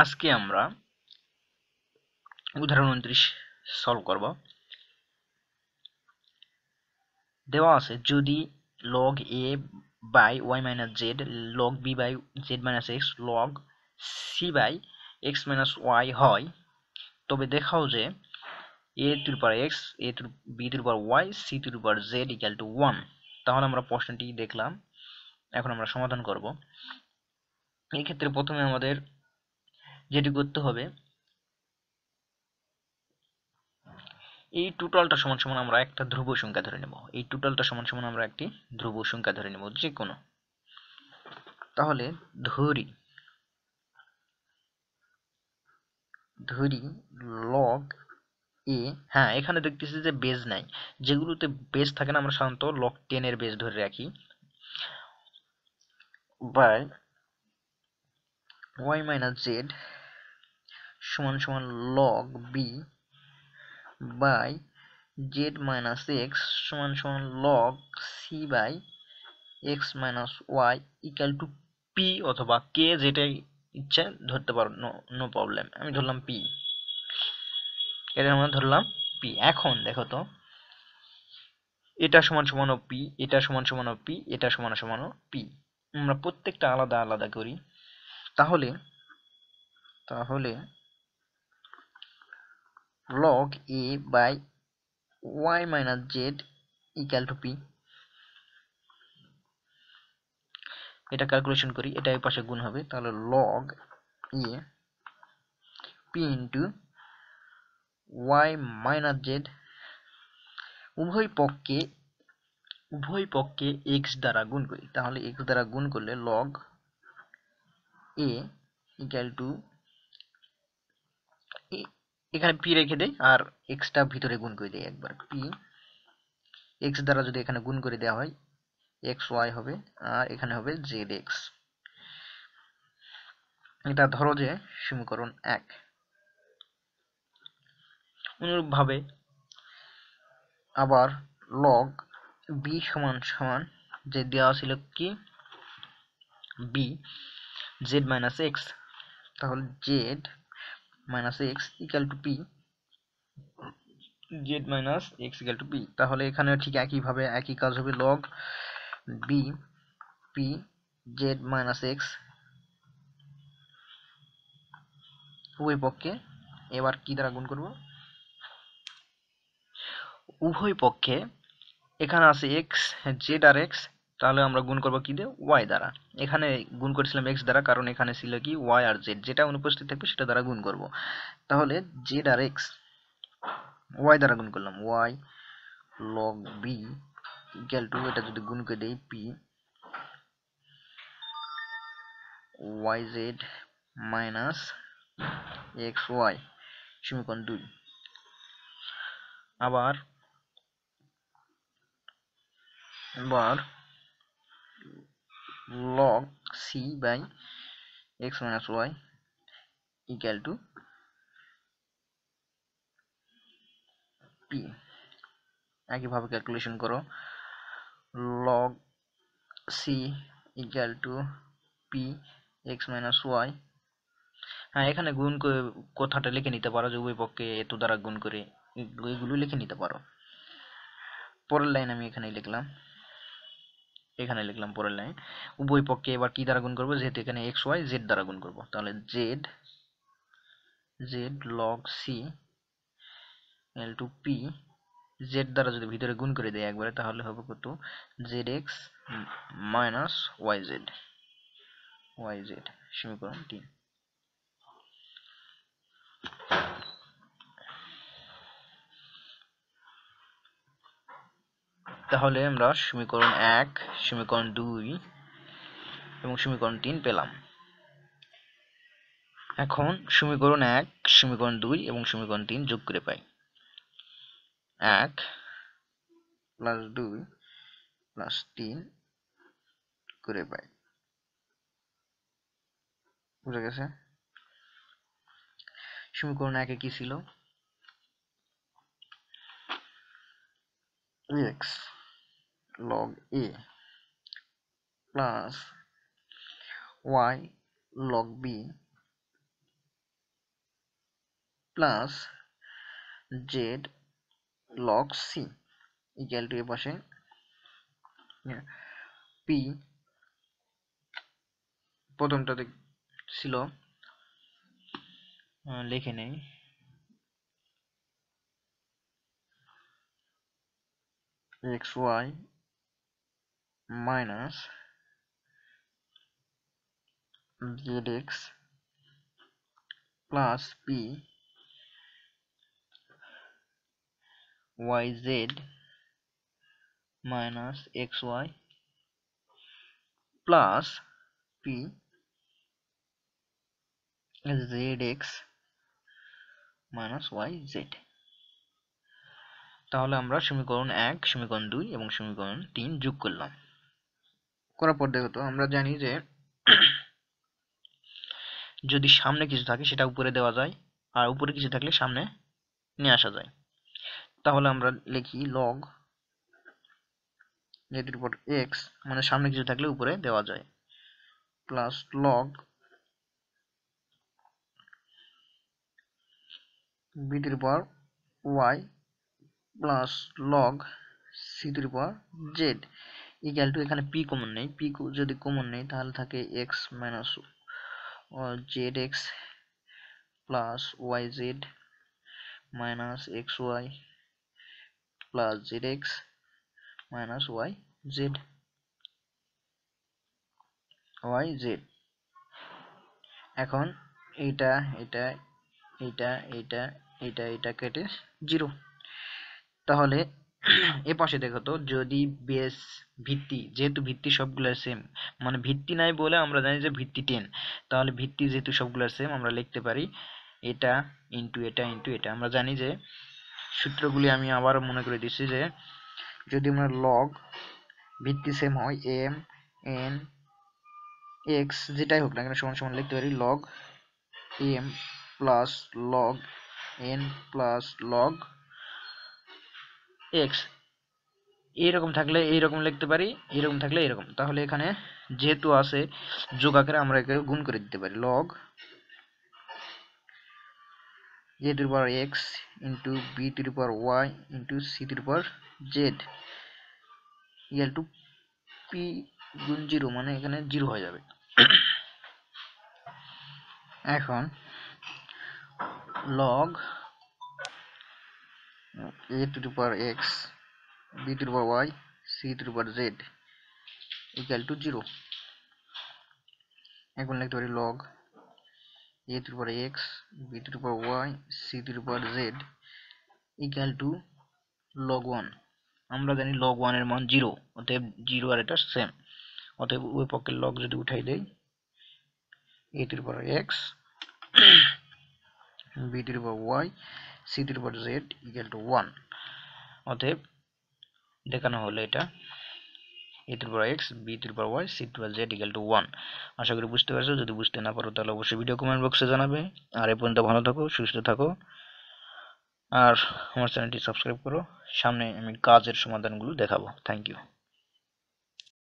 আজকে আমরা উদাহরণ উনত্রিশ সলভ করব দেওয়া আছে যদি log a by y minus z log b by z minus x log c by x minus y হয় তবে দেখাও যে a to the power x a to the b to the power y c to the power z equal to one তাহলে আমরা প্রশ্নটি দেখলাম এখন আমরা সমাধান করব এক্ষেত্রে প্রথমে আমাদের যেটি করতে হবে এই টোটালটা সমান সমান আমরা একটা ধ্রুব সংখ্যা ধরে নেব এই টোটালটা সমান সমান আমরা একটি ধ্রুব সংখ্যা ধরে নেব যে কোনো তাহলে ধরি ধরি লগ এ হ্যাঁ এখানে দেখতেছি যে বেজ নাই যেগুলোতে বেজ থাকে না আমরা সাধারণত লগ টেনের বেজ ধরে রাখি বাই ওয়াই মাইনাস জেড সমান সমান log b by z minus x সমান সমান log c by x minus y equal to p অথবা কে যেটা ইচ্ছে ধরতে পারো নো প্রবলেম আমি ধরলাম পি এটা আমরা ধরলাম পি এখন দেখো তো এটা সমান সমান পি এটা সমান সমান পি এটা সমান সমান ও পি আমরা প্রত্যেকটা আলাদা আলাদা করি তাহলে তাহলে log a by y minus z equal to p এটা ক্যালকুলেশন করি এটা এই পাশে গুণ হবে তাহলে log a p into y minus z উভয় পক্ষে উভয় পক্ষে এক্স দ্বারা গুণ করি তাহলে এক্স দ্বারা গুণ করলে লগ এ ইকাল টু এখানে পি রেখে দেয় আর এক্সটা ভিতরে গুণ করে দেয় একবার পি এক্স দ্বারা যদি এখানে গুণ করে দেওয়া হয় এক্স ওয়াই হবে আর এখানে হবে জেড এক্স এটা ধরো যে সমীকরণ এক অনুরূপভাবে আবার লগ বি সমান সমান যে দেওয়া ছিল কি বি জেড মাইনাস এক্স তাহলে z minus x equal to p z minus x equal to p তাহলে এখানে ঠিক একইভাবে একই কাজ হবে log b p z minus x উভয় পক্ষে এবার কি দ্বারা গুণ করব উভয় পক্ষে এখানে আছে এক্স জেড আর এক্স তাহলে আমরা গুণ করবো কি দিয়ে ওয়াই দ্বারা এখানে গুণ করেছিলাম এক্স দ্বারা কারণ এখানে ছিল কি ওয়াই আর জেড যেটা অনুপস্থিত থাকবে সেটা দ্বারা গুণ করব তাহলে জেড আর এক্স ওয়াই দ্বারা গুণ করলাম y log b equal to এটা যদি গুণ করে দেই p y z minus x y সমীকরণ দুই আবার আবার log c by x minus y equal to p একইভাবে ক্যালকুলেশন করো log c equal to p x minus y হ্যাঁ এখানে গুণ কথাটা লিখে নিতে পারো যে উভয়পক্ষে এত দ্বারা গুণ করে এগুলো লিখে নিতে পারো পরের লাইন আমি এখানে লিখলাম এখানে লিখলাম পরের লাইন উভয় পক্ষে এবার কি দ্বারা গুণ করবো যেহেতু এখানে এক্স ওয়াই জেড দ্বারা গুণ করবো তাহলে z z log c equal to p z দ্বারা যদি ভিতরে গুণ করে দেয় একবারে তাহলে হবে কত z x minus y z y z সমীকরণ তিন তাহলে আমরা সমীকরণ এক সমীকরণ দুই এবং সমীকরণ তিন পেলাম এখন সমীকরণ এক সমীকরণ দুই এবং সমীকরণ তিন যোগ করে পাই এক প্লাস দুই প্লাস তিন করে পাই বুঝে গেছে সমীকরণ একে কি ছিল x log a plus y log b plus z log c equal to এ পাশে p প্রথমটাতে ছিল লিখে নেই x y minus dx plus p yz minus xy plus p zx minus yz তাহলে আমরা সমীকরণ এক সমীকরণ দুই এবং সমীকরণ তিন যোগ করলাম করার পর দেখো তো আমরা জানি যে যদি সামনে কিছু থাকে সেটা উপরে দেওয়া যায় আর উপরে কিছু থাকলে সামনে নিয়ে আসা যায় তাহলে আমরা লিখি লগ যেটির উপর এক্স মানে সামনে কিছু থাকলে উপরে দেওয়া যায় প্লাস লগ বিটির উপর ওয়াই প্লাস লগ সিটির উপর জেড ইকুয়াল টু এখানে পি কমন নেই পি যদি কমন নেই তাহলে থাকে x minus z x plus y z minus x y plus z x minus y z y z এখন এটা এটা এটা এটা এটা এটা কেটে জিরো তাহলে এ পাশে দেখো তো যদি বেস ভিত্তি যেহেতু ভিত্তি সবগুলো সেম মানে ভিত্তি নাই বলে আমরা জানি যে ভিত্তি টেন তাহলে ভিত্তি যেহেতু সবগুলো সেম আমরা লিখতে পারি এটা ইন্টু এটা ইন্টু এটা আমরা জানি যে সূত্রগুলি আমি আবারও মনে করে দিচ্ছি যে যদি আমরা লগ ভিত্তি সেম হয় এম এন এক্স যেটাই হোক না কেন সমান সমান লিখতে পারি log m plus log n plus log x এইরকম থাকলে এইরকম লিখতে পারি এইরকম থাকলে এরকম তাহলে এখানে যেহেতু আছে যোগ আকারে আমরা একে গুণ করে দিতে পারি log a to x into b to y into c to z equal to p গুণ জিরো মানে এখানে জিরো হয়ে যাবে এখন log a to the power x b to the power y c to the power z equal to 0 এখন লিখতে পারি log a to the power x b to the power y c to the power z equal to log 1 আমরা জানি log 1 এর মান 0 অতএব 0 আর এটা same অতএব ওই পক্ষের log যদি উঠাই দেই a to the power x b to the power y c to power z equal to one অতএব দেখানো হলো এটা a to x b to power y c to z equal to one আশা করি বুঝতে পারছো যদি বুঝতে না পারো তাহলে অবশ্যই ভিডিও কমেন্ট বক্সে জানাবে আর এ পর্যন্ত ভালো থাকো সুস্থ থাকো আর আমার চ্যানেলটি সাবস্ক্রাইব করো সামনে আমি কাজের সমাধানগুলো দেখাবো থ্যাংক ইউ